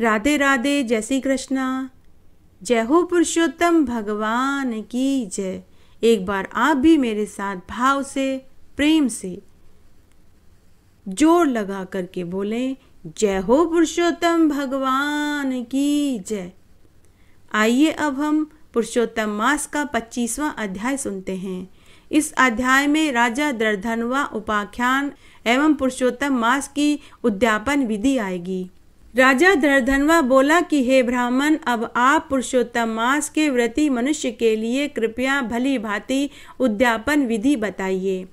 राधे राधे जय श्री कृष्णा जय हो पुरुषोत्तम भगवान की जय एक बार आप भी मेरे साथ भाव से प्रेम से जोर लगा करके बोलें जय हो पुरुषोत्तम भगवान की जय आइए अब हम पुरुषोत्तम मास का पच्चीसवा अध्याय सुनते हैं इस अध्याय में राजा दर्धनवा उपाख्यान एवं पुरुषोत्तम मास की उद्यापन विधि आएगी राजा धरधनवा बोला कि हे ब्राह्मण अब आप पुरुषोत्तम मास के व्रती मनुष्य के लिए कृपया भली भांति उद्यापन विधि बताइए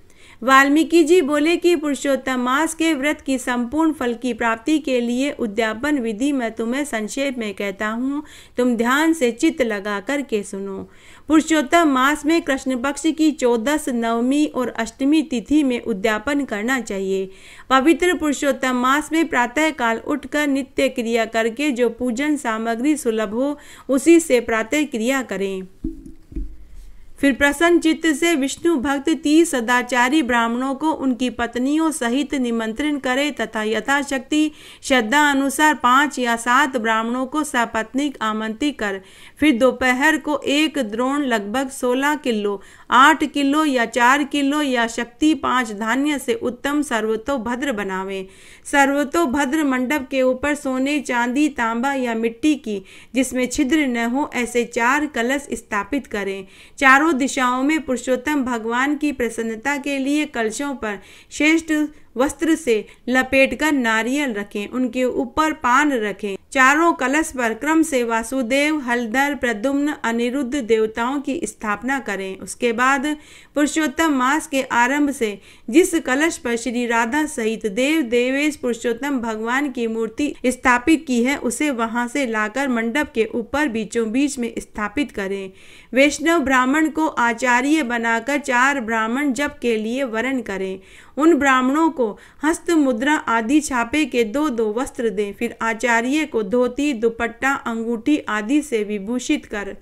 वाल्मीकि जी बोले कि पुरुषोत्तम मास के व्रत की संपूर्ण फल की प्राप्ति के लिए उद्यापन विधि मैं तुम्हें संक्षेप में कहता हूँ तुम ध्यान से चित्त लगा करके सुनो पुरुषोत्तम मास में कृष्ण पक्ष की चौदस नवमी और अष्टमी तिथि में उद्यापन करना चाहिए पवित्र पुरुषोत्तम मास में प्रातःकाल उठकर नित्य क्रिया करके जो पूजन सामग्री सुलभ हो उसी से प्रातः क्रिया करें फिर प्रसन्न चित्त से विष्णु भक्त तीस सदाचारी ब्राह्मणों को उनकी पत्नियों सहित निमंत्रण करे तथा यथाशक्ति श्रद्धा अनुसार पांच या सात ब्राह्मणों को सपत्निक आमंत्रित कर फिर दोपहर को एक द्रोण लगभग सोलह किलो आठ किलो या चार किलो या शक्ति पांच धान्य से उत्तम सर्वतोभद्र बनावे सर्वतोभद्र मंडप के ऊपर सोने चांदी तांबा या मिट्टी की जिसमें छिद्र न हो ऐसे चार कलश स्थापित करें चारों चारों दिशाओं में पुरुषोत्तम भगवान की प्रसन्नता के लिए कलशों पर श्रेष्ठ वस्त्र से लपेटकर नारियल रखें उनके ऊपर पान रखें चारों कलश पर क्रम से वासुदेव हलदर प्रदुम्न अनिरुद्ध देवताओं की स्थापना करें उसके बाद पुरुषोत्तम मास के आरंभ से जिस कलश पर श्री राधा सहित देव देवेश पुरुषोत्तम भगवान की मूर्ति स्थापित की है उसे वहां से लाकर मंडप के ऊपर बीचों बीच में स्थापित करें वैष्णव ब्राह्मण को आचार्य बनाकर चार ब्राह्मण जप के लिए वरण करें उन ब्राह्मणों को को हस्त मुद्रा आदि छापे के दो दो वस्त्र दें फिर आचार्य को धोती दुपट्टा अंगूठी आदि से विभूषित कर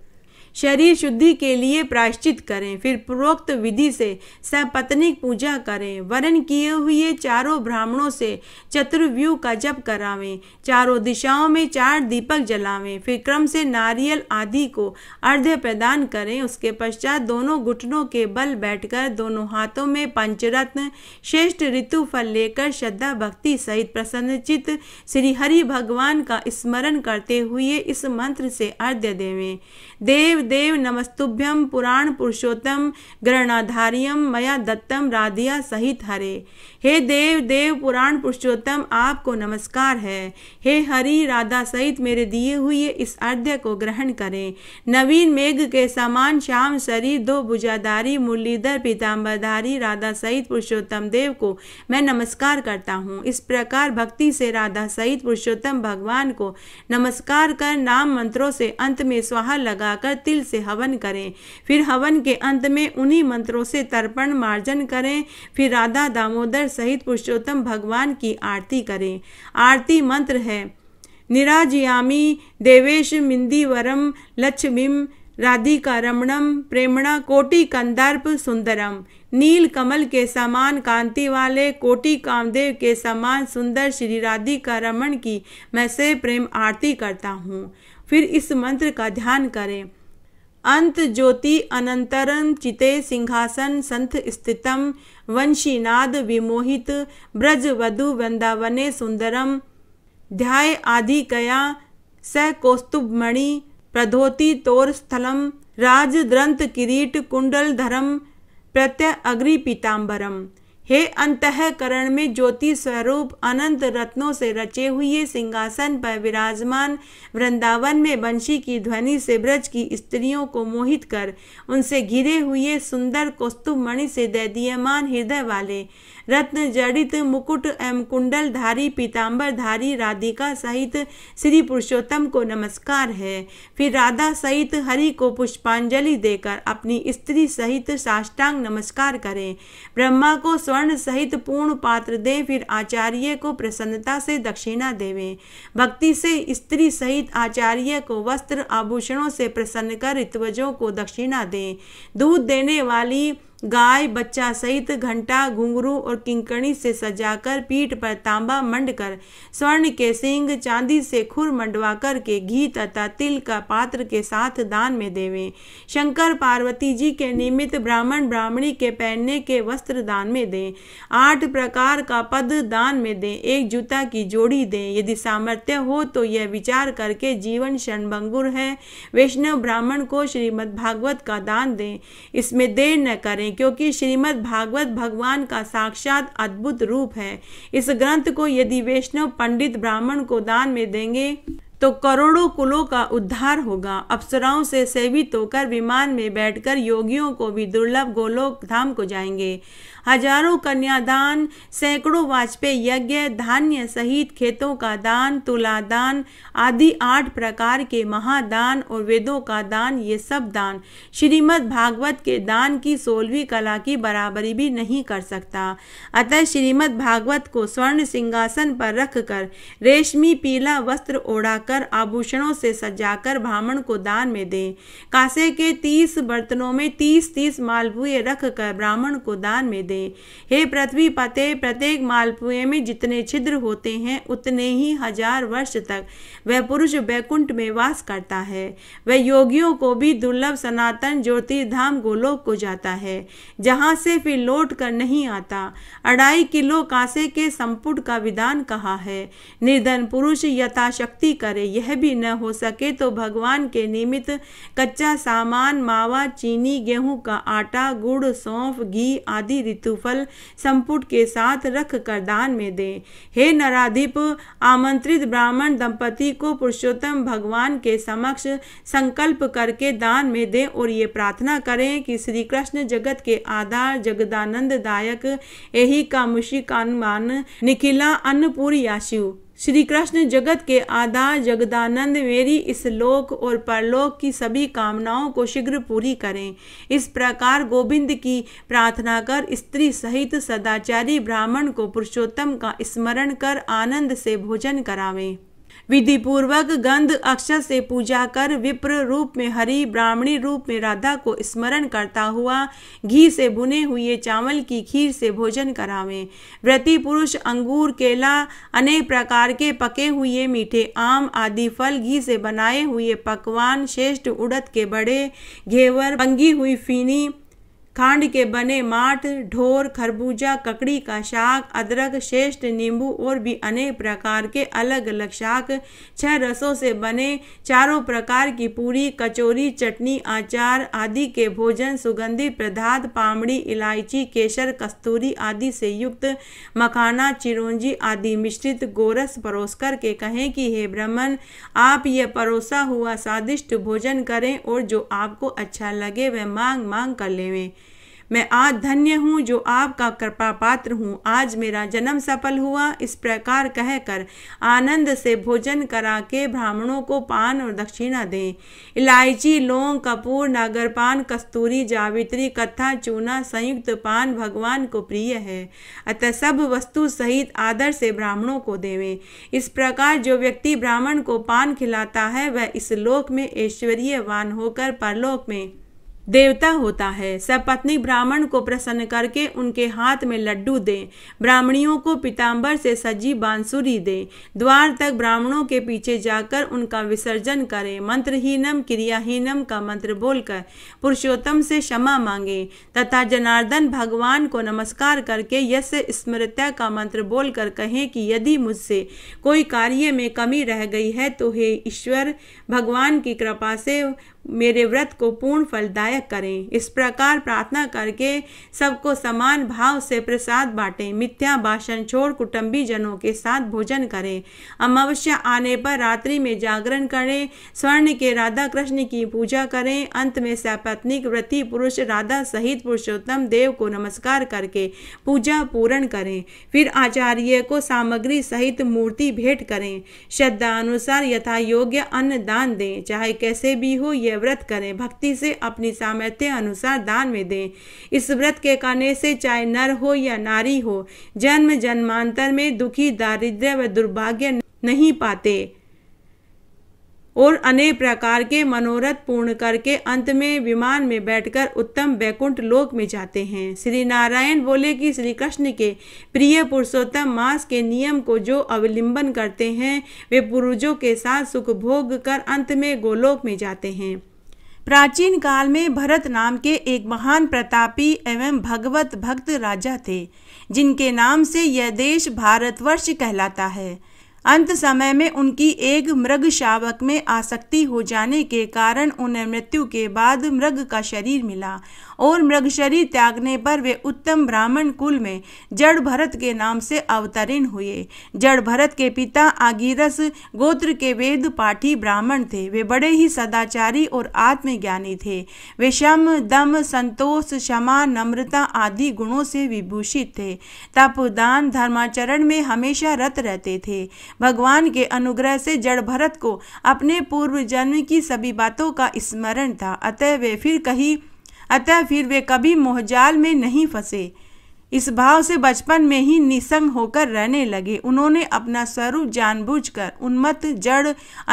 शरीर शुद्धि के लिए प्रायश्चित करें फिर पूर्वोक्त विधि से सपत्निक पूजा करें वरण किए हुए चारों ब्राह्मणों से चतुर्व्यूह का जप करावें चारों दिशाओं में चार दीपक जलावें फिर क्रम से नारियल आदि को अर्घ्य प्रदान करें उसके पश्चात दोनों घुटनों के बल बैठकर दोनों हाथों में पंचरत्न श्रेष्ठ ऋतु फल लेकर श्रद्धा भक्ति सहित प्रसन्नचित श्री हरि भगवान का स्मरण करते हुए इस मंत्र से अर्घ्य देवें देव देव नमस्तुभ्यम पुराण पुरुषोत्तम ग्रहणाधार्यम मया दत्तम राधिया सहित हरे हे देव देव पुराण पुरुषोत्तम आपको नमस्कार है हे हरि राधा सहित मेरे दिए हुए इस अर्ध्य को ग्रहण करें नवीन मेघ के समान श्याम शरीर दो बुजाधारी मुरलीधर पीताम्बरधारी राधा सहित पुरुषोत्तम देव को मैं नमस्कार करता हूँ इस प्रकार भक्ति से राधा सहित पुरुषोत्तम भगवान को नमस्कार कर नाम मंत्रों से अंत में स्वाहा लगाकर तिल से हवन करें फिर हवन के अंत में उन्हीं मंत्रों से तर्पण मार्जन करें फिर राधा दामोदर सहित पुरुषोत्तम भगवान की आरती करें आरती मंत्र है निराजयामी देवेश मिंदीवरम लक्ष्मीम राधिका रमणम प्रेमणा कोटि कंदर्प सुंदरम नील कमल के समान कांति वाले कोटि कामदेव के समान सुंदर श्री राधिका रमण की मैं से प्रेम आरती करता हूँ फिर इस मंत्र का ध्यान करें अंत ज्योति अनंतरम चिते सिंहासन संत स्थितम वंशीनाद विमोहित ब्रज वधु वृंदावने सुंदरम ध्याय आदि कया स कौस्तुभमणि प्रधोति तोर स्थलम राजद्रंत किरीट कुंडल धरम प्रत्यय अग्रि पीताम्बरम हे अंतकरण में ज्योति स्वरूप अनंत रत्नों से रचे हुए सिंहासन पर विराजमान वृंदावन में बंशी की ध्वनि से ब्रज की स्त्रियों को मोहित कर उनसे घिरे हुए सुंदर कौस्तुभ मणि से दैदीयमान हृदय वाले रत्न जड़ित मुकुट एवं कुंडलधारी धारी राधिका सहित श्री पुरुषोत्तम को नमस्कार है फिर राधा सहित हरि को पुष्पांजलि देकर अपनी स्त्री सहित साष्टांग नमस्कार करें ब्रह्मा को स्वर्ण सहित पूर्ण पात्र दें फिर आचार्य को प्रसन्नता से दक्षिणा देवें भक्ति से स्त्री सहित आचार्य को वस्त्र आभूषणों से प्रसन्न कर ऋतवजों को दक्षिणा दें दूध देने वाली गाय बच्चा सहित घंटा घुंघरू और किंकणी से सजाकर पीठ पर तांबा मंडकर स्वर्ण के सिंह चांदी से खुर मंडवा कर के घी तथा तिल का पात्र के साथ दान में देवें शंकर पार्वती जी के निमित्त ब्राह्मण ब्राह्मणी के पहनने के वस्त्र दान में दें आठ प्रकार का पद दान में दें एक जूता की जोड़ी दें यदि सामर्थ्य हो तो यह विचार करके जीवन क्षणभंगुर है वैष्णव ब्राह्मण को भागवत का दान दें इसमें देर न करें हैं क्योंकि श्रीमद् भागवत भगवान का साक्षात अद्भुत रूप है इस ग्रंथ को यदि वैष्णव पंडित ब्राह्मण को दान में देंगे तो करोड़ों कुलों का उद्धार होगा अप्सराओं से सेवित होकर विमान में बैठकर योगियों को भी दुर्लभ गोलोक धाम को जाएंगे हजारों कन्यादान सैकड़ों वाजपेयी यज्ञ धान्य सहित खेतों का दान तुला दान आदि आठ प्रकार के महादान और वेदों का दान ये सब दान श्रीमद् भागवत के दान की सोलहवीं कला की बराबरी भी नहीं कर सकता अतः श्रीमद् भागवत को स्वर्ण सिंहासन पर रखकर रेशमी पीला वस्त्र ओढ़ाकर आभूषणों से सजाकर ब्राह्मण को दान में दें कासे के तीस बर्तनों में तीस तीस रख रखकर ब्राह्मण को दान में दें करें हे पृथ्वी पते प्रत्येक मालपुए में जितने छिद्र होते हैं उतने ही हजार वर्ष तक वह पुरुष वैकुंठ में वास करता है वह योगियों को भी दुर्लभ सनातन ज्योति धाम गोलोक को जाता है जहाँ से फिर लौट कर नहीं आता अढ़ाई किलो कांसे के संपुट का विधान कहा है निर्धन पुरुष यथाशक्ति करे यह भी न हो सके तो भगवान के निमित्त कच्चा सामान मावा चीनी गेहूं का आटा गुड़ सौंफ घी आदि फल संपुट के साथ रख कर दान में दें हे नराधिप आमंत्रित ब्राह्मण दंपति को पुरुषोत्तम भगवान के समक्ष संकल्प करके दान में दें और ये प्रार्थना करें कि श्री कृष्ण जगत के आधार जगदानंद दायक यही कामुषी कानमान निखिला याशिव श्री कृष्ण जगत के आदा जगदानंद मेरी इस लोक और परलोक की सभी कामनाओं को शीघ्र पूरी करें इस प्रकार गोविंद की प्रार्थना कर स्त्री सहित सदाचारी ब्राह्मण को पुरुषोत्तम का स्मरण कर आनंद से भोजन करावें विधिपूर्वक गंध अक्षर से पूजा कर विप्र रूप में हरि ब्राह्मणी रूप में राधा को स्मरण करता हुआ घी से भुने हुए चावल की खीर से भोजन करावें व्रति पुरुष अंगूर केला अनेक प्रकार के पके हुए मीठे आम आदि फल घी से बनाए हुए पकवान श्रेष्ठ उड़द के बड़े घेवर पंगी हुई फीनी खांड के बने माठ ढोर खरबूजा ककड़ी का शाक अदरक श्रेष्ठ नींबू और भी अनेक प्रकार के अलग अलग शाक छह रसों से बने चारों प्रकार की पूरी कचौरी चटनी अचार आदि के भोजन सुगंधित प्रदार्थ पामड़ी इलायची केसर कस्तूरी आदि से युक्त मखाना चिरोंजी आदि मिश्रित गोरस परोस करके के कहें कि हे ब्राह्मण आप यह परोसा हुआ स्वादिष्ट भोजन करें और जो आपको अच्छा लगे वह मांग मांग कर लेवें मैं आज धन्य हूँ जो आपका कृपा पात्र हूँ आज मेरा जन्म सफल हुआ इस प्रकार कहकर आनंद से भोजन करा के ब्राह्मणों को पान और दक्षिणा दें इलायची लौंग कपूर नागरपान कस्तूरी जावित्री कथा चूना संयुक्त पान भगवान को प्रिय है अतः सब वस्तु सहित आदर से ब्राह्मणों को देवें इस प्रकार जो व्यक्ति ब्राह्मण को पान खिलाता है वह इस लोक में ऐश्वर्यवान होकर परलोक में देवता होता है सपत्नी ब्राह्मण को प्रसन्न करके उनके हाथ में लड्डू दें ब्राह्मणियों को पीताम्बर से सजी बांसुरी दें द्वार तक ब्राह्मणों के पीछे जाकर उनका विसर्जन करें मंत्रहीनम क्रियाहीनम का मंत्र बोलकर पुरुषोत्तम से क्षमा मांगे तथा जनार्दन भगवान को नमस्कार करके यश स्मृत्या का मंत्र बोलकर कहें कि यदि मुझसे कोई कार्य में कमी रह गई है तो हे ईश्वर भगवान की कृपा से मेरे व्रत को पूर्ण फलदायक करें इस प्रकार प्रार्थना करके सबको समान भाव से प्रसाद बांटें मिथ्या भाषण छोड़ कुटुंबी जनों के साथ भोजन करें अमावस्या आने पर रात्रि में जागरण करें स्वर्ण के राधा कृष्ण की पूजा करें अंत में सपत्निक व्रति पुरुष राधा सहित पुरुषोत्तम देव को नमस्कार करके पूजा पूर्ण करें फिर आचार्य को सामग्री सहित मूर्ति भेंट करें श्रद्धा अनुसार यथा योग्य अन्न दान दें चाहे कैसे भी हो यह व्रत करें भक्ति से अपनी सामर्थ्य अनुसार दान में दें इस व्रत के करने से चाहे नर हो या नारी हो जन्म जन्मांतर में दुखी दारिद्र व दुर्भाग्य नहीं पाते और अनेक प्रकार के मनोरथ पूर्ण करके अंत में विमान में बैठकर उत्तम वैकुंठ लोक में जाते हैं श्री नारायण बोले कि श्री कृष्ण के प्रिय पुरुषोत्तम मास के नियम को जो अवलंबन करते हैं वे पुरुषों के साथ सुख भोग कर अंत में गोलोक में जाते हैं प्राचीन काल में भरत नाम के एक महान प्रतापी एवं भगवत भक्त राजा थे जिनके नाम से यह देश भारतवर्ष कहलाता है अंत समय में उनकी एक मृग शावक में आसक्ति हो जाने के कारण उन्हें मृत्यु के बाद मृग का शरीर मिला और मृग शरीर त्यागने पर वे उत्तम ब्राह्मण कुल में जड़ भरत के नाम से अवतरण हुए जड़ भरत के पिता आगीरस गोत्र के वेद पाठी ब्राह्मण थे वे बड़े ही सदाचारी और आत्मज्ञानी थे वे शम दम संतोष क्षमा नम्रता आदि गुणों से विभूषित थे तप दान धर्माचरण में हमेशा रत रहते थे भगवान के अनुग्रह से जड़ भरत को अपने पूर्व जन्म की सभी बातों का स्मरण था अतः वे फिर कहीं अतः फिर वे कभी मोहजाल में नहीं फंसे इस भाव से बचपन में ही निसंग होकर रहने लगे उन्होंने अपना स्वरूप जानबूझकर उन्मत्त जड़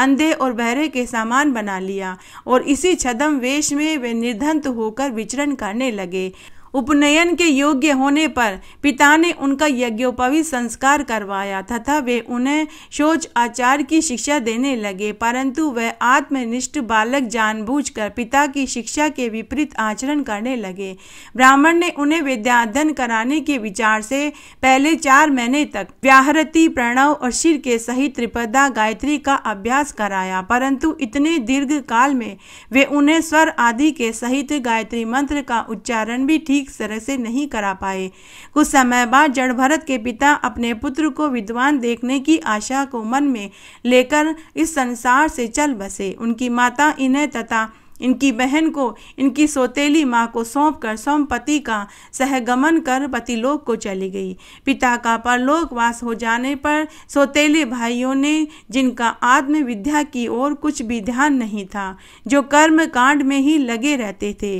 अंधे और बहरे के सामान बना लिया और इसी छदम वेश में वे निर्धंत होकर विचरण करने लगे उपनयन के योग्य होने पर पिता ने उनका यज्ञोपवी संस्कार करवाया तथा वे उन्हें शोच आचार की शिक्षा देने लगे परंतु वह आत्मनिष्ठ बालक जानबूझकर पिता की शिक्षा के विपरीत आचरण करने लगे ब्राह्मण ने उन्हें विद्याधन कराने के विचार से पहले चार महीने तक व्याहृति प्रणव और शिर के सहित त्रिपदा गायत्री का अभ्यास कराया परंतु इतने दीर्घ काल में वे उन्हें स्वर आदि के सहित गायत्री मंत्र का उच्चारण भी ठीक ठीक तरह से नहीं करा पाए कुछ समय बाद जड़ भरत के पिता अपने पुत्र को विद्वान देखने की आशा को मन में लेकर इस संसार से चल बसे उनकी माता इन्हें तथा इनकी बहन को इनकी सोतेली माँ को सौंप कर पति का सहगमन कर पतिलोक को चली गई पिता का परलोकवास हो जाने पर सोतेले भाइयों ने जिनका आत्मविद्या की ओर कुछ भी ध्यान नहीं था जो कर्म कांड में ही लगे रहते थे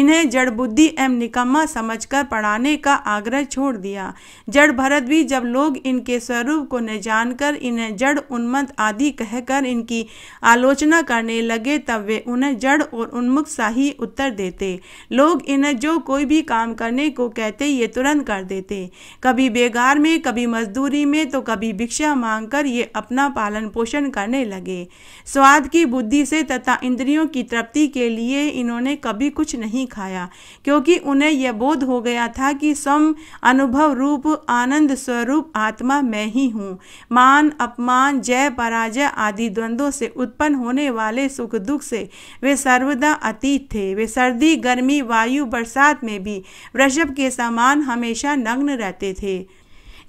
इन्हें जड़ बुद्धि एवं निकम्मा समझकर पढ़ाने का आग्रह छोड़ दिया जड़ भरत भी जब लोग इनके स्वरूप को न जानकर इन्हें जड़ उन्मत आदि कहकर इनकी आलोचना करने लगे तब वे उन्हें जड़ और उन्मुख सा ही उत्तर देते लोग इन्हें जो कोई भी काम करने को कहते ये तुरंत कर देते कभी बेगार में कभी मजदूरी में तो कभी भिक्षा मांग कर ये अपना पालन पोषण करने लगे स्वाद की बुद्धि से तथा इंद्रियों की तृप्ति के लिए इन्होंने कभी कुछ नहीं खाया क्योंकि उन्हें यह बोध हो गया था कि सम अनुभव रूप आनंद स्वरूप आत्मा मैं ही हूँ मान अपमान जय पराजय आदि द्वंद्वों से उत्पन्न होने वाले सुख दुख से वे सर्वदा अतीत थे वे सर्दी गर्मी वायु बरसात में भी वृषभ के समान हमेशा नग्न रहते थे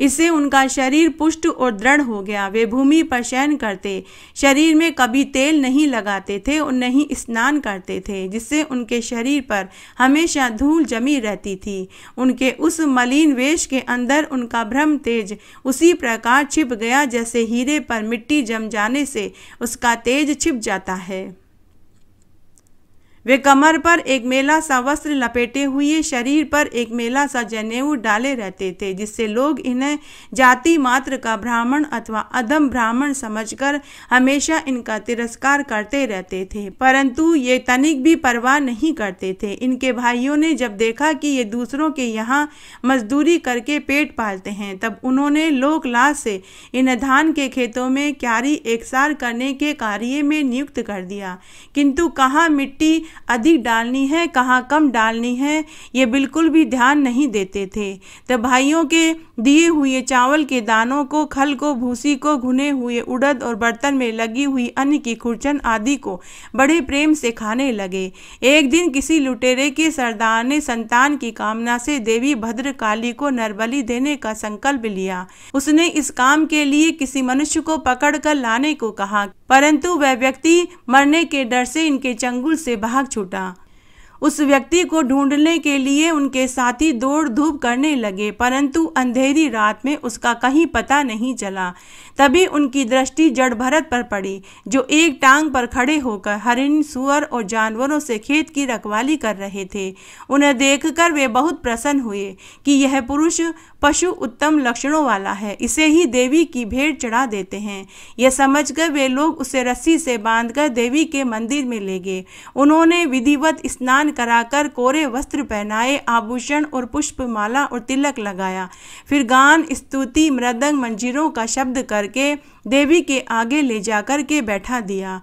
इससे उनका शरीर पुष्ट और दृढ़ हो गया वे भूमि पर शयन करते शरीर में कभी तेल नहीं लगाते थे और नहीं स्नान करते थे जिससे उनके शरीर पर हमेशा धूल जमी रहती थी उनके उस मलिन वेश के अंदर उनका भ्रम तेज उसी प्रकार छिप गया जैसे हीरे पर मिट्टी जम जाने से उसका तेज छिप जाता है वे कमर पर एक मेला सा वस्त्र लपेटे हुए शरीर पर एक मेला सा जनेऊ डाले रहते थे जिससे लोग इन्हें जाति मात्र का ब्राह्मण अथवा अधम ब्राह्मण समझकर हमेशा इनका तिरस्कार करते रहते थे परंतु ये तनिक भी परवाह नहीं करते थे इनके भाइयों ने जब देखा कि ये दूसरों के यहाँ मजदूरी करके पेट पालते हैं तब उन्होंने लोक लाश से इन्हें धान के खेतों में क्यारी एकसार करने के कार्य में नियुक्त कर दिया किंतु कहाँ मिट्टी अधिक डालनी है कहाँ कम डालनी है ये बिल्कुल भी ध्यान नहीं देते थे तो भाइयों के दिए हुए चावल के दानों को खल को भूसी को घुने हुए उड़द और बर्तन में लगी हुई अन्न की खुरचन आदि को बड़े प्रेम से खाने लगे एक दिन किसी लुटेरे के सरदार ने संतान की कामना से देवी भद्रकाली को नरबली देने का संकल्प लिया उसने इस काम के लिए किसी मनुष्य को पकड़ कर लाने को कहा परंतु वह व्यक्ति मरने के डर से इनके चंगुल से भाग भाग छूटा उस व्यक्ति को ढूंढने के लिए उनके साथी दौड़ धूप करने लगे परंतु अंधेरी रात में उसका कहीं पता नहीं चला तभी उनकी दृष्टि जड़ भरत पर पड़ी जो एक टांग पर खड़े होकर हरिन सुअर और जानवरों से खेत की रखवाली कर रहे थे उन्हें देखकर वे बहुत प्रसन्न हुए कि यह पुरुष पशु उत्तम लक्षणों वाला है इसे ही देवी की भेंट चढ़ा देते हैं यह समझकर वे लोग उसे रस्सी से बांधकर देवी के मंदिर में ले गए उन्होंने विधिवत स्नान कराकर कोरे वस्त्र पहनाए आभूषण और पुष्पमाला और तिलक लगाया फिर गान स्तुति मृदंग मंजिरों का शब्द करके देवी के आगे ले जाकर के बैठा दिया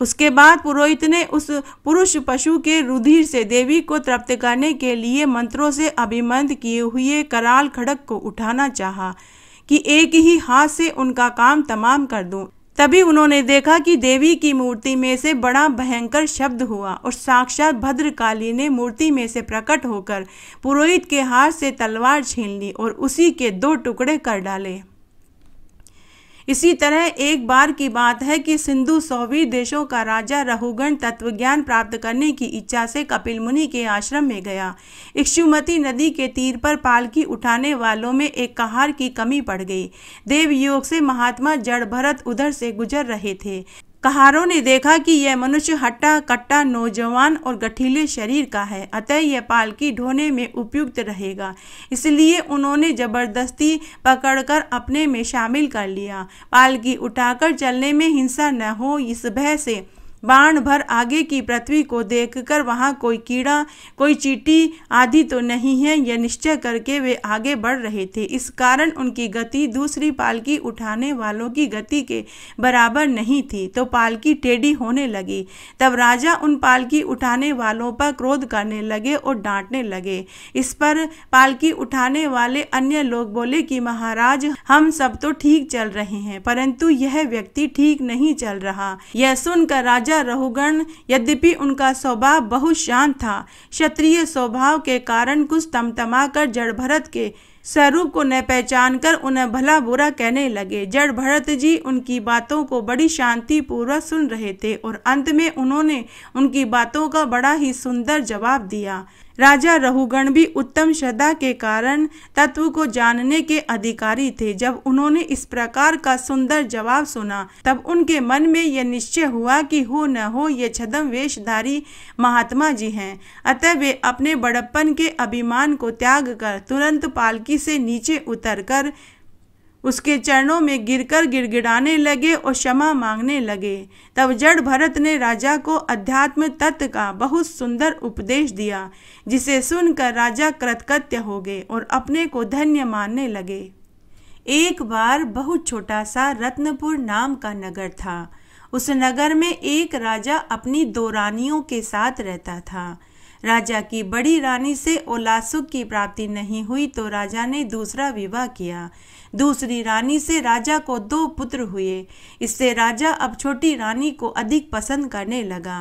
उसके बाद पुरोहित ने उस पुरुष पशु के रुधिर से देवी को तृप्त करने के लिए मंत्रों से अभिमंत किए हुए कराल खड़क को उठाना चाहा कि एक ही हाथ से उनका काम तमाम कर दूं तभी उन्होंने देखा कि देवी की मूर्ति में से बड़ा भयंकर शब्द हुआ और साक्षात भद्रकाली ने मूर्ति में से प्रकट होकर पुरोहित के हाथ से तलवार छीन ली और उसी के दो टुकड़े कर डाले इसी तरह एक बार की बात है कि सिंधु सौवीर देशों का राजा रहुगण तत्वज्ञान प्राप्त करने की इच्छा से कपिल मुनि के आश्रम में गया इक्षुमती नदी के तीर पर पालकी उठाने वालों में एक कहार की कमी पड़ गई देवयोग से महात्मा जड़ भरत उधर से गुजर रहे थे कहारों ने देखा कि यह मनुष्य हट्टा कट्टा नौजवान और गठीले शरीर का है अतः यह पालकी ढोने में उपयुक्त रहेगा इसलिए उन्होंने जबरदस्ती पकड़कर अपने में शामिल कर लिया पालकी उठाकर चलने में हिंसा न हो इस भय से बाण भर आगे की पृथ्वी को देखकर वहाँ कोई कीड़ा कोई चीटी आदि तो नहीं है यह निश्चय करके वे आगे बढ़ रहे थे इस कारण उनकी गति दूसरी पालकी उठाने वालों की गति के बराबर नहीं थी तो पालकी टेढ़ी होने लगी तब राजा उन पालकी उठाने वालों पर क्रोध करने लगे और डांटने लगे इस पर पालकी उठाने वाले अन्य लोग बोले कि महाराज हम सब तो ठीक चल रहे हैं परंतु यह व्यक्ति ठीक नहीं चल रहा यह सुनकर राजा राजा रहुगण यद्यपि उनका स्वभाव बहुत शांत था क्षत्रिय स्वभाव के कारण कुछ तमतमा कर जड़ भरत के स्वरूप को न पहचान कर उन्हें भला बुरा कहने लगे जड़ भरत जी उनकी बातों को बड़ी शांतिपूर्वक सुन रहे थे और अंत में उन्होंने उनकी बातों का बड़ा ही सुंदर जवाब दिया राजा रहुगण भी उत्तम श्रद्धा के कारण तत्व को जानने के अधिकारी थे जब उन्होंने इस प्रकार का सुंदर जवाब सुना तब उनके मन में यह निश्चय हुआ कि हो न हो ये छदम वेशधारी महात्मा जी हैं अतः वे अपने बड़प्पन के अभिमान को त्याग कर तुरंत पालकी से नीचे उतरकर उसके चरणों में गिरकर गिड़गिड़ाने लगे और क्षमा मांगने लगे तब जड़ भरत ने राजा को अध्यात्म तत्व का बहुत सुंदर उपदेश दिया जिसे सुनकर राजा कृतकत्य हो गए और अपने को धन्य मानने लगे एक बार बहुत छोटा सा रत्नपुर नाम का नगर था उस नगर में एक राजा अपनी दो रानियों के साथ रहता था राजा की बड़ी रानी से ओलासुक की प्राप्ति नहीं हुई तो राजा ने दूसरा विवाह किया दूसरी रानी से राजा को दो पुत्र हुए इससे राजा अब छोटी रानी को अधिक पसंद करने लगा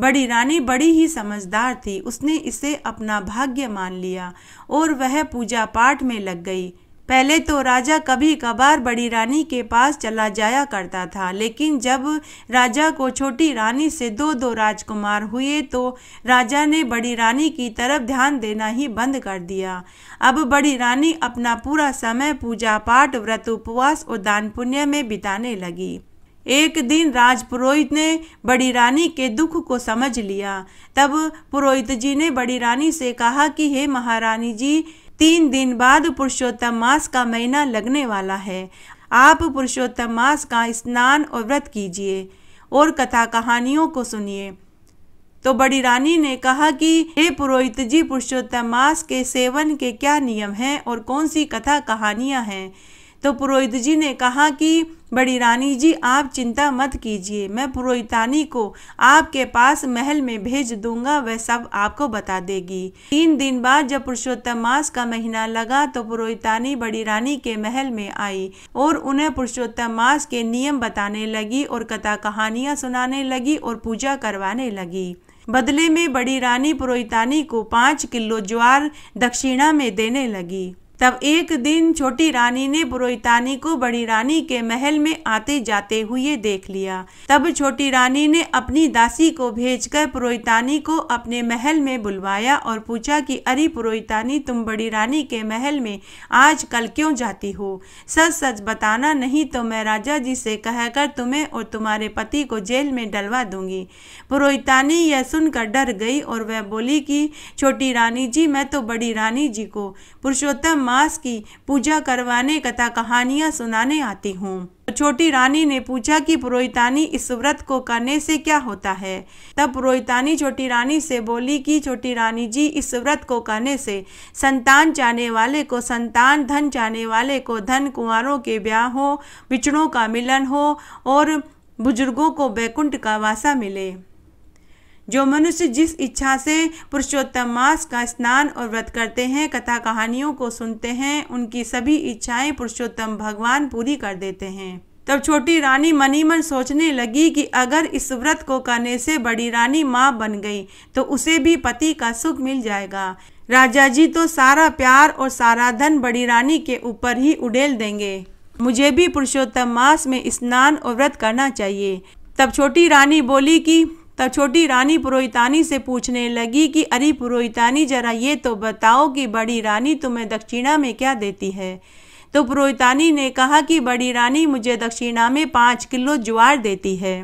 बड़ी रानी बड़ी ही समझदार थी उसने इसे अपना भाग्य मान लिया और वह पूजा पाठ में लग गई पहले तो राजा कभी कभार बड़ी रानी के पास चला जाया करता था लेकिन जब राजा को छोटी रानी से दो दो राजकुमार हुए तो राजा ने बड़ी रानी की तरफ ध्यान देना ही बंद कर दिया अब बड़ी रानी अपना पूरा समय पूजा पाठ व्रत उपवास और दान पुण्य में बिताने लगी एक दिन राज पुरोहित ने बड़ी रानी के दुख को समझ लिया तब पुरोहित जी ने बड़ी रानी से कहा कि हे महारानी जी तीन दिन बाद पुरुषोत्तम मास का महीना लगने वाला है आप पुरुषोत्तम मास का स्नान और व्रत कीजिए और कथा कहानियों को सुनिए तो बड़ी रानी ने कहा कि हे पुरोहित जी पुरुषोत्तम मास के सेवन के क्या नियम हैं और कौन सी कथा कहानियाँ हैं तो पुरोहित जी ने कहा कि बड़ी रानी जी आप चिंता मत कीजिए मैं पुरोहितानी को आपके पास महल में भेज दूंगा वह सब आपको बता देगी तीन दिन बाद जब पुरुषोत्तम मास का महीना लगा तो पुरोहितानी बड़ी रानी के महल में आई और उन्हें पुरुषोत्तम मास के नियम बताने लगी और कथा कहानियाँ सुनाने लगी और पूजा करवाने लगी बदले में बड़ी रानी पुरोहितानी को पाँच किलो ज्वार दक्षिणा में देने लगी तब एक दिन छोटी रानी ने पुरोहितानी को बड़ी रानी के महल में आते जाते हुए देख लिया तब छोटी रानी ने अपनी दासी को भेजकर पुरोहितानी को अपने महल में बुलवाया और पूछा कि अरे पुरोहितानी तुम बड़ी रानी के महल में आज कल क्यों जाती हो सच सच बताना नहीं तो मैं राजा जी से कहकर तुम्हें और तुम्हारे पति को जेल में डलवा दूंगी पुरोहितानी यह सुनकर डर गई और वह बोली कि छोटी रानी जी मैं तो बड़ी रानी जी को पुरुषोत्तम मास की पूजा करवाने तथा कहानियाँ सुनाने आती हूँ छोटी रानी ने पूछा कि पुरोहितानी इस व्रत को करने से क्या होता है तब पुरोहितानी छोटी रानी से बोली कि छोटी रानी जी इस व्रत को करने से संतान चाहने वाले को संतान धन चाहने वाले को धन कुंवरों के ब्याह हो बिछड़ों का मिलन हो और बुजुर्गों को बैकुंठ का वासा मिले जो मनुष्य जिस इच्छा से पुरुषोत्तम मास का स्नान और व्रत करते हैं कथा कहानियों को सुनते हैं उनकी सभी इच्छाएं पुरुषोत्तम भगवान पूरी कर देते हैं तब छोटी रानी मनीमन सोचने लगी कि अगर इस व्रत को करने से बड़ी रानी माँ बन गई तो उसे भी पति का सुख मिल जाएगा राजा जी तो सारा प्यार और सारा धन बड़ी रानी के ऊपर ही उड़ेल देंगे मुझे भी पुरुषोत्तम मास में स्नान और व्रत करना चाहिए तब छोटी रानी बोली कि तब छोटी रानी पुरोहितानी से पूछने लगी कि अरे पुरोहितानी जरा ये तो बताओ कि बड़ी रानी तुम्हें दक्षिणा में क्या देती है तो पुरोहितानी ने कहा कि बड़ी रानी मुझे दक्षिणा में पाँच किलो ज्वार देती है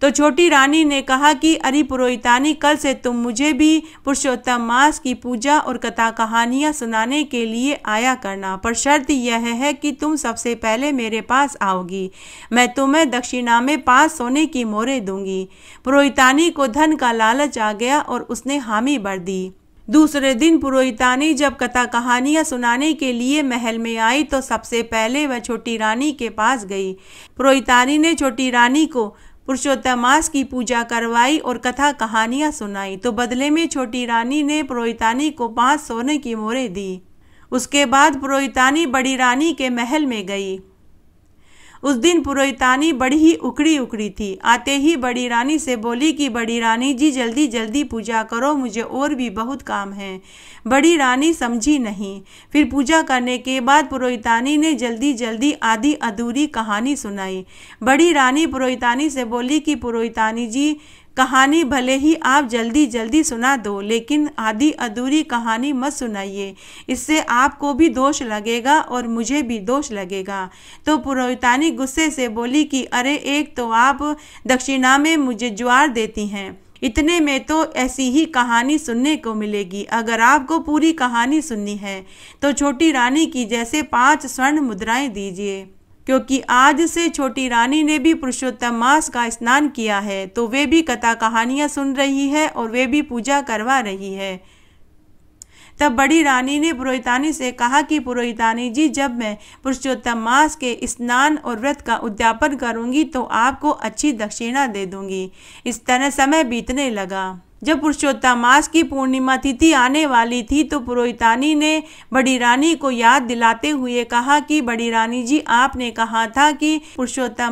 तो छोटी रानी ने कहा कि अरे पुरोहितानी कल से तुम मुझे भी पुरुषोत्तम मास की पूजा और कथा कहानियाँ सुनाने के लिए आया करना पर शर्त यह है कि तुम सबसे पहले मेरे पास आओगी मैं तुम्हें दक्षिणा में पास सोने की मोरे दूंगी पुरोहितानी को धन का लालच आ गया और उसने हामी भर दी दूसरे दिन पुरोहितानी जब कथा कहानियाँ सुनाने के लिए महल में आई तो सबसे पहले वह छोटी रानी के पास गई पुरोहितानी ने छोटी रानी को पुरुषोत्तमास की पूजा करवाई और कथा कहानियाँ सुनाई तो बदले में छोटी रानी ने पुरोहितानी को पांच सोने की मोरे दी उसके बाद पुरोहितानी बड़ी रानी के महल में गई उस दिन पुरोहितानी बड़ी ही उखड़ी उखड़ी थी आते ही बड़ी रानी से बोली कि बड़ी रानी जी जल्दी जल्दी पूजा करो मुझे और भी बहुत काम है बड़ी रानी समझी नहीं फिर पूजा करने के बाद पुरोहितानी ने जल्दी जल्दी आधी अधूरी कहानी सुनाई बड़ी रानी पुरोहितानी से बोली कि पुरोहितानी जी कहानी भले ही आप जल्दी जल्दी सुना दो लेकिन आधी अधूरी कहानी मत सुनाइए इससे आपको भी दोष लगेगा और मुझे भी दोष लगेगा तो पुरोहितानी गुस्से से बोली कि अरे एक तो आप दक्षिणा में मुझे ज्वार देती हैं इतने में तो ऐसी ही कहानी सुनने को मिलेगी अगर आपको पूरी कहानी सुननी है तो छोटी रानी की जैसे पांच स्वर्ण मुद्राएं दीजिए क्योंकि आज से छोटी रानी ने भी पुरुषोत्तम मास का स्नान किया है तो वे भी कथा कहानियाँ सुन रही है और वे भी पूजा करवा रही है तब बड़ी रानी ने पुरोहितानी से कहा कि पुरोहितानी जी जब मैं पुरुषोत्तम मास के स्नान और व्रत का उद्यापन करूंगी तो आपको अच्छी दक्षिणा दे दूंगी इस तरह समय बीतने लगा जब पुरुषोत्तमास की पूर्णिमा तिथि आने वाली थी तो पुरोहितानी ने बड़ी रानी को याद दिलाते हुए कहा कि बड़ी रानी जी आपने कहा था कि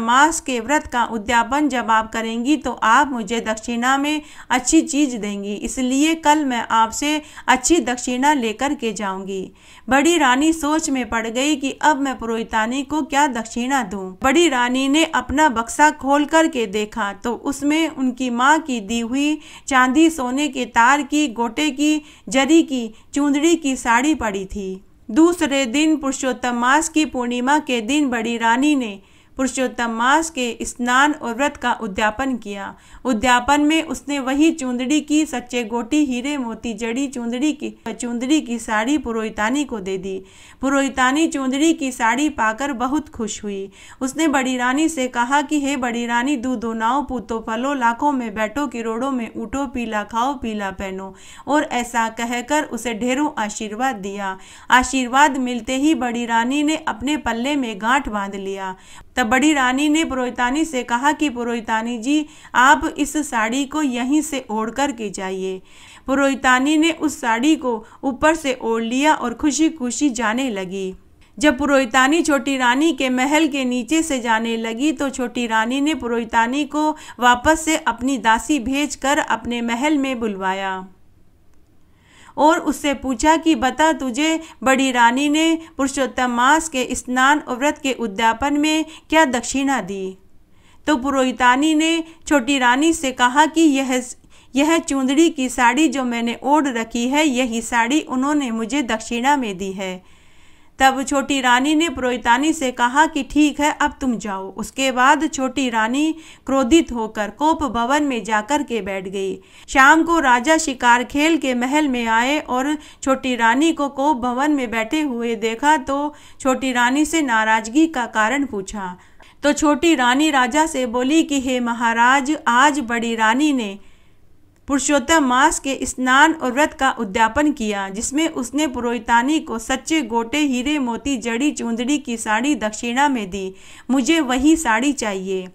मास के व्रत का उद्यापन जब आप करेंगी तो आप मुझे दक्षिणा में अच्छी चीज देंगी इसलिए कल मैं आपसे अच्छी दक्षिणा लेकर के जाऊंगी बड़ी रानी सोच में पड़ गई कि अब मैं पुरोहितानी को क्या दक्षिणा दूं बड़ी रानी ने अपना बक्सा खोल करके देखा तो उसमें उनकी माँ की दी हुई चांदी आधी सोने के तार की गोटे की जरी की चुंदड़ी की साड़ी पड़ी थी दूसरे दिन पुरुषोत्तम मास की पूर्णिमा के दिन बड़ी रानी ने पुरुषोत्तम मास के स्नान और व्रत का उद्यापन किया उद्यापन में उसने वही चुंदड़ी की सच्चे गोटी हीरे मोती जड़ी चुंदड़ी की चुंदड़ी की साड़ी पुरोहितानी को दे दी पुरोहितानी चुंदड़ी की साड़ी पाकर बहुत खुश हुई उसने बड़ी रानी से कहा कि हे बड़ी रानी दू दो नाव पुतो फलो लाखों में बैठो किरोड़ों में उठो पीला खाओ पीला पहनो और ऐसा कहकर उसे ढेरों आशीर्वाद दिया आशीर्वाद मिलते ही बड़ी रानी ने अपने पल्ले में गांठ बांध लिया तब बड़ी रानी ने पुरोहितानी से कहा कि पुरोहितानी जी आप इस साड़ी को यहीं से ओढ़ कर के जाइए पुरोहितानी ने उस साड़ी को ऊपर से ओढ़ लिया और खुशी खुशी जाने लगी जब पुरोहितानी छोटी रानी के महल के नीचे से जाने लगी तो छोटी रानी ने पुरोहितानी को वापस से अपनी दासी भेजकर अपने महल में बुलवाया और उससे पूछा कि बता तुझे बड़ी रानी ने पुरुषोत्तम मास के स्नान और व्रत के उद्यापन में क्या दक्षिणा दी तो पुरोहितानी ने छोटी रानी से कहा कि यह यह चुंदड़ी की साड़ी जो मैंने ओढ़ रखी है यही साड़ी उन्होंने मुझे दक्षिणा में दी है तब छोटी रानी ने पुरोहितानी से कहा कि ठीक है अब तुम जाओ उसके बाद छोटी रानी क्रोधित होकर कोप भवन में जाकर के बैठ गई शाम को राजा शिकार खेल के महल में आए और छोटी रानी को कोप भवन में बैठे हुए देखा तो छोटी रानी से नाराजगी का कारण पूछा तो छोटी रानी राजा से बोली कि हे महाराज आज बड़ी रानी ने पुरुषोत्तम मास के स्नान और व्रत का उद्यापन किया जिसमें उसने पुरोहितानी को सच्चे गोटे हीरे मोती जड़ी चुंदड़ी की साड़ी दक्षिणा में दी मुझे वही साड़ी चाहिए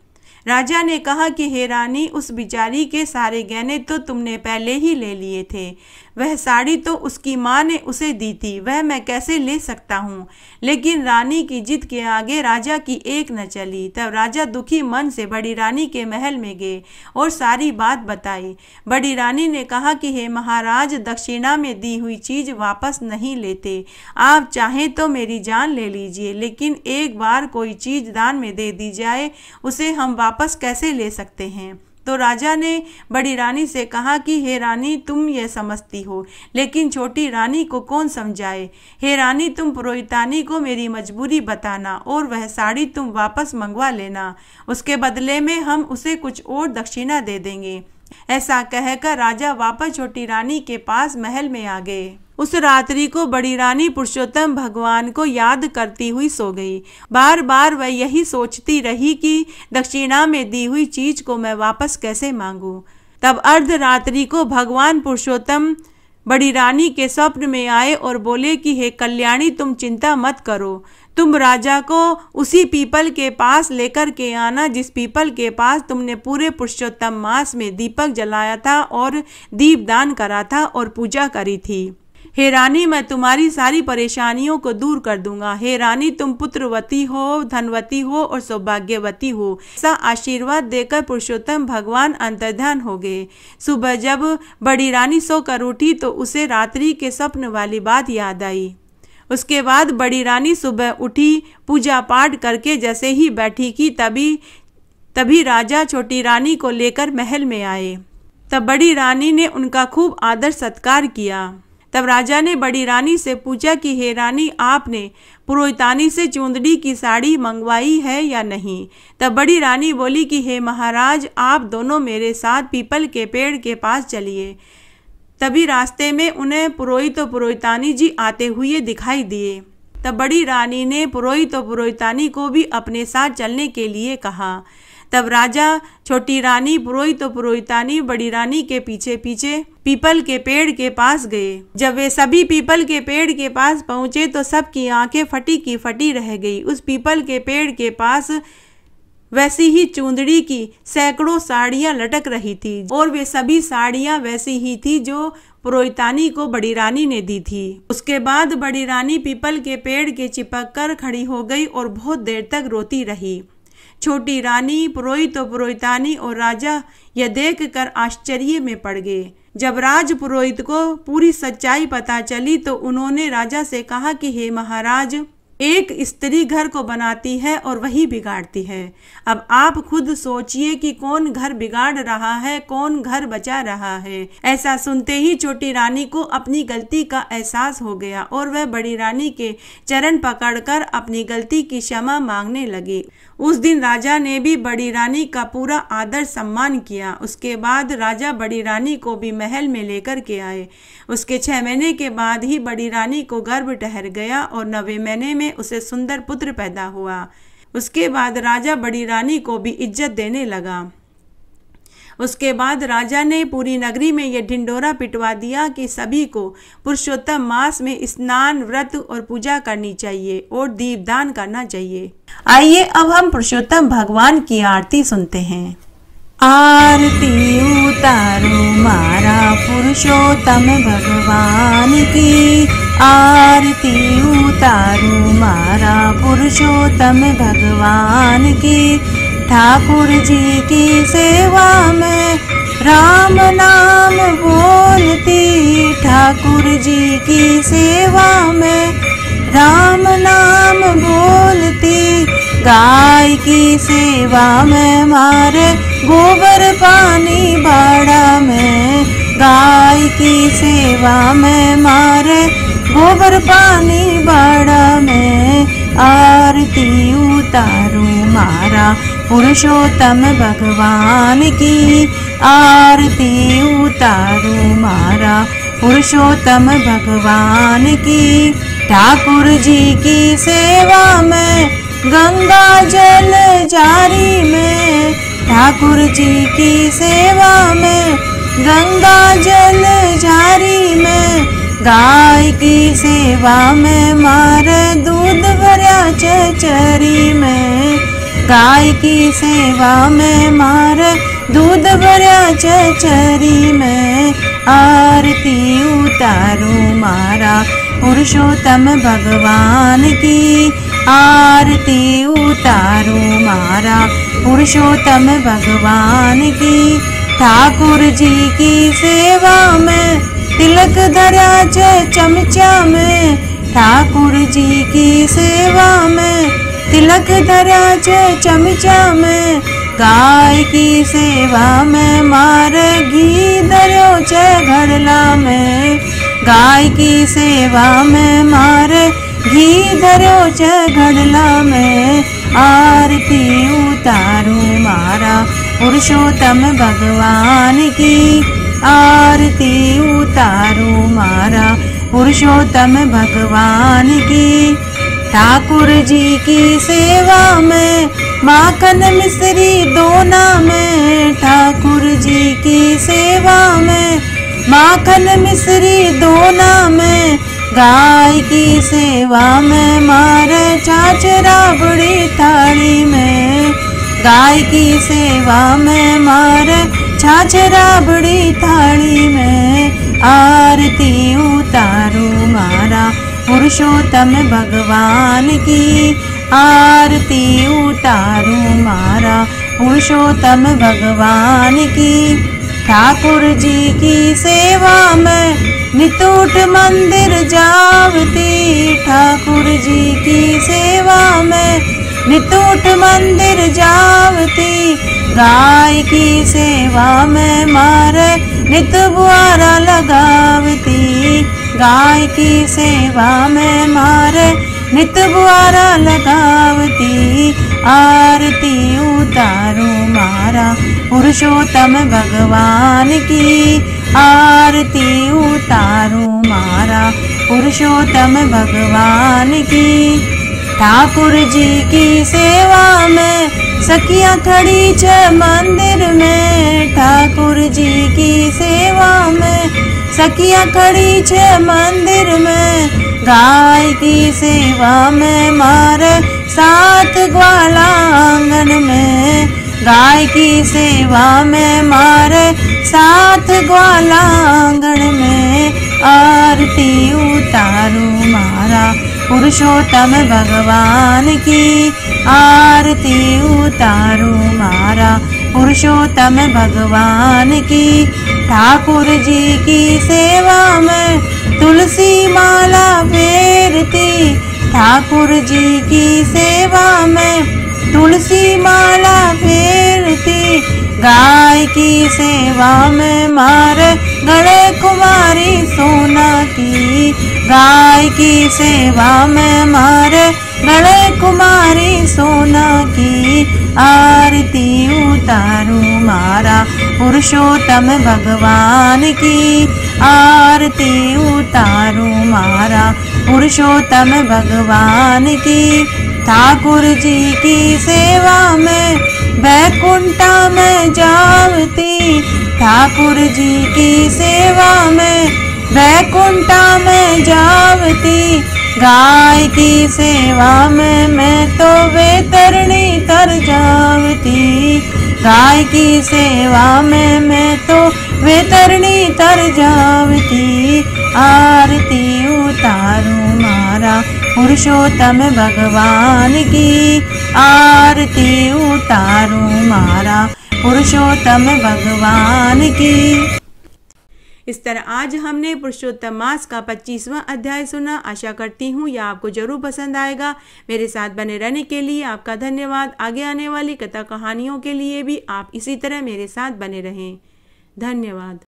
राजा ने कहा कि हेरानी उस बिचारी के सारे गहने तो तुमने पहले ही ले लिए थे वह साड़ी तो उसकी माँ ने उसे दी थी वह मैं कैसे ले सकता हूँ लेकिन रानी की जिद के आगे राजा की एक न चली तब राजा दुखी मन से बड़ी रानी के महल में गए और सारी बात बताई बड़ी रानी ने कहा कि हे महाराज दक्षिणा में दी हुई चीज़ वापस नहीं लेते आप चाहें तो मेरी जान ले लीजिए लेकिन एक बार कोई चीज़ दान में दे दी जाए उसे हम वापस कैसे ले सकते हैं तो राजा ने बड़ी रानी से कहा कि हे रानी तुम यह समझती हो लेकिन छोटी रानी को कौन समझाए हे रानी तुम पुरोहितानी को मेरी मजबूरी बताना और वह साड़ी तुम वापस मंगवा लेना उसके बदले में हम उसे कुछ और दक्षिणा दे देंगे ऐसा कहकर राजा वापस छोटी रानी के पास महल में आ गए उस रात्रि को बड़ी रानी पुरुषोत्तम भगवान को याद करती हुई सो गई बार बार वह यही सोचती रही कि दक्षिणा में दी हुई चीज को मैं वापस कैसे मांगू तब अर्धरात्रि को भगवान पुरुषोत्तम बड़ी रानी के स्वप्न में आए और बोले कि हे कल्याणी तुम चिंता मत करो तुम राजा को उसी पीपल के पास लेकर के आना जिस पीपल के पास तुमने पूरे पुरुषोत्तम मास में दीपक जलाया था और दीपदान करा था और पूजा करी थी हे रानी मैं तुम्हारी सारी परेशानियों को दूर कर दूंगा हे रानी तुम पुत्रवती हो धनवती हो और सौभाग्यवती हो ऐसा आशीर्वाद देकर पुरुषोत्तम भगवान अंतर्ध्यान हो गए सुबह जब बड़ी रानी सोकर उठी तो उसे रात्रि के स्वप्न वाली बात याद आई उसके बाद बड़ी रानी सुबह उठी पूजा पाठ करके जैसे ही बैठी की तभी तभी राजा छोटी रानी को लेकर महल में आए तब बड़ी रानी ने उनका खूब आदर सत्कार किया तब राजा ने बड़ी रानी से पूछा कि हे रानी आपने पुरोहितानी से चूंदड़ी की साड़ी मंगवाई है या नहीं तब बड़ी रानी बोली कि हे महाराज आप दोनों मेरे साथ पीपल के पेड़ के पास चलिए तभी रास्ते में उन्हें पुरोहित तो पुरोहितानी जी आते हुए दिखाई दिए तब बड़ी रानी ने पुरोहित तो पुरोहितानी को भी अपने साथ चलने के लिए कहा तब राजा छोटी रानी पुरोहित तो पुरोहितानी बड़ी रानी के पीछे पीछे पीपल के पेड़ के पास गए जब वे सभी पीपल के पेड़ के पास पहुंचे तो सबकी आंखें फटी की फटी रह गई उस पीपल के पेड़ के पास वैसी ही चूंदड़ी की सैकड़ों साड़ियां लटक रही थी और वे सभी साड़ियां वैसी ही थी जो पुरोहितानी को बड़ी रानी ने दी थी उसके बाद बड़ी रानी पीपल के पेड़ के चिपक कर खड़ी हो गई और बहुत देर तक रोती रही छोटी रानी पुरोहित और पुरोहितानी और राजा यह देख कर आश्चर्य में पड़ गए जब राज पुरोहित को पूरी सच्चाई पता चली तो उन्होंने राजा से कहा कि हे महाराज एक स्त्री घर को बनाती है और वही बिगाड़ती है अब आप खुद सोचिए कि कौन घर बिगाड़ रहा है कौन घर बचा रहा है ऐसा सुनते ही छोटी रानी को अपनी गलती का एहसास हो गया और वह बड़ी रानी के चरण पकड़कर अपनी गलती की क्षमा मांगने लगी उस दिन राजा ने भी बड़ी रानी का पूरा आदर सम्मान किया उसके बाद राजा बड़ी रानी को भी महल में लेकर के आए उसके छः महीने के बाद ही बड़ी रानी को गर्भ ठहर गया और नवे महीने में उसे सुंदर पुत्र पैदा हुआ उसके बाद राजा बड़ी रानी को भी इज्जत देने लगा उसके बाद राजा ने पूरी नगरी में यह ढिंडोरा पिटवा दिया कि सभी को पुरुषोत्तम मास में स्नान व्रत और पूजा करनी चाहिए और दीपदान करना चाहिए आइए अब हम पुरुषोत्तम भगवान की आरती सुनते हैं आरती उतारो मारा पुरुषोत्तम भगवान की आरती उतारो मारा पुरुषोत्तम भगवान की ठाकुर जी की सेवा में राम नाम बोलती ठाकुर जी की सेवा में राम नाम बोलती गाय की सेवा में मारे गोबर पानी बाड़ा में गाय की सेवा में मारे गोबर पानी बाड़ा में आरती उतारू मारा पुरुषोत्तम भगवान की आरती उतारू मारा पुरुषोत्तम भगवान की ठाकुर जी की सेवा में गंगा जल जारी में ठाकुर जी की सेवा में गंगा जल जारी में गाय की सेवा में मारे दूध भरिया चचरी में गाय की सेवा में मारे दूध भरिया चचरी में आरती उतारू मारा पुरुषोत्तम भगवान की आरती उतारू मारा पुरुषोत्तम भगवान की ठाकुर जी की सेवा में तिलक धरा जय चमचा में ठाकुर जी की सेवा में तिलक धरा जय चमचा में गाय की सेवा में मार घी धरो जय घरला में गाय की सेवा में मार घी धरो जय घड़ला में आरती उतारू मारा पुरुषोत्तम भगवान की आरती उतारो मारा पुरुषोत्तम भगवान की ठाकुर जी की सेवा में माखन मिश्री दोना में ठाकुर जी की सेवा में माखन मिश्री दोना में गाय की सेवा में मारे चाचरा बड़ी थाली में गाय की सेवा में मारे छाछरा બડી थाली में आरती उतारू मारा पुरुषोत्तम भगवान की आरती उतारू मारा पुरुषोत्तम भगवान की ठाकुर जी की सेवा में नितूट मंदिर जावती ठाकुर जी की सेवा में नितूट मंदिर जावती गाय की सेवा में मारे नित बुआरा लगावती गाय की सेवा में मारे नित बुआरा लगावती आरती उतारू मारा पुरुषोत्तम भगवान की आरती उतारू मारा पुरुषोत्तम भगवान की ठाकुर जी की सेवा में सखिया खड़ी छ मंदिर में ठाकुर जी की सेवा में सखिया खड़ी छ मंदिर में गाय की सेवा में मारे सात ग्वाला आंगन में गाय की सेवा में मारे सात ग्वाला आंगन में आरती उतारू मारा पुरुषोत्तम भगवान की आरती उतारो मारा पुरुषोत्तम भगवान की ठाकुर जी की सेवा में तुलसी माला फेरती ठाकुर जी की सेवा में तुलसी माला फेरती गाय की सेवा में मार गणे कुमारी सोना की गाय की सेवा में मारे गणे कुमारी सोना की आरती उतारू मारा पुरुषोत्तम भगवान की आरती उतारू मारा पुरुषोत्तम भगवान की ठाकुर जी की सेवा में बैकुंठा में जावती ठाकुर जी की सेवा में वैकुंठा में जावती गाय की सेवा में मैं तो तरणी तर जावती गाय की सेवा में मैं तो तरणी तर जावती आरती उतारू मारा पुरुषोत्तम भगवान की आरती उतारू मारा पुरुषोत्तम भगवान की इस तरह आज हमने पुरुषोत्तम मास का पच्चीसवां अध्याय सुना आशा करती हूँ यह आपको जरूर पसंद आएगा मेरे साथ बने रहने के लिए आपका धन्यवाद आगे आने वाली कथा कहानियों के लिए भी आप इसी तरह मेरे साथ बने रहें धन्यवाद